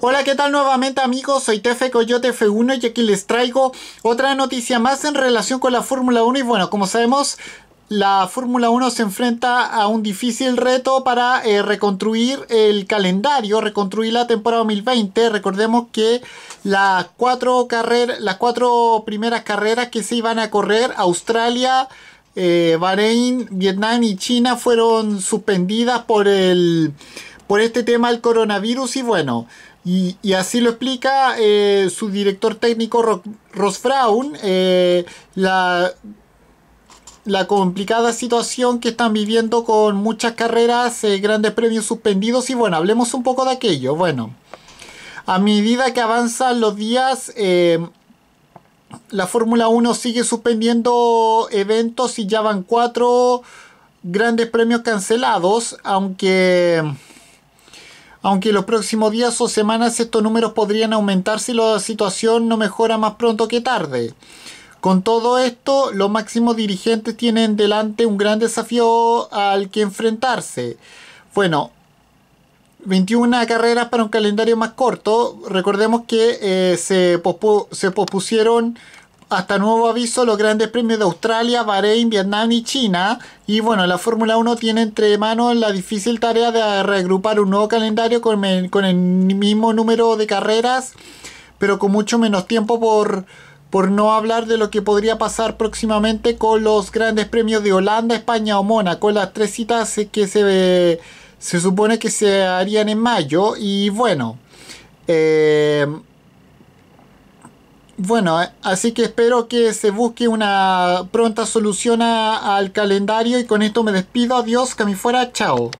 Hola, ¿qué tal nuevamente amigos? Soy Tefe Coyote F1 y aquí les traigo otra noticia más en relación con la Fórmula 1 y bueno, como sabemos... La Fórmula 1 se enfrenta a un difícil reto para eh, reconstruir el calendario, reconstruir la temporada 2020. Recordemos que las cuatro, carreras, las cuatro primeras carreras que se iban a correr, Australia, eh, Bahrein, Vietnam y China, fueron suspendidas por el por este tema del coronavirus y bueno, y, así lo explica eh, su director técnico Ross Fraun, eh, la, complicada situación que están viviendo con muchas carreras, eh, grandes premios suspendidos y bueno, hablemos un poco de aquello. Bueno, a medida que avanzan los días, la Fórmula 1 sigue suspendiendo eventos y ya van cuatro grandes premios cancelados, aunque aunque en los próximos días o semanas estos números podrían aumentar si la situación no mejora más pronto que tarde. Con todo esto, los máximos dirigentes tienen delante un gran desafío al que enfrentarse. Bueno, 21 carreras para un calendario más corto. Recordemos que eh, se, se pospusieron hasta nuevo aviso, los grandes premios de Australia, Bahrein, Vietnam y China. Y bueno, la Fórmula 1 tiene entre manos la difícil tarea de reagrupar un nuevo calendario con el, mismo número de carreras, pero con mucho menos tiempo por, por no hablar de lo que podría pasar próximamente con los grandes premios de Holanda, España o Mónaco, las tres citas que se, se supone que se harían en mayo. Y bueno, eh, bueno, así que espero que se busque una pronta solución al calendario y con esto me despido. Adiós, que me fuera, chao.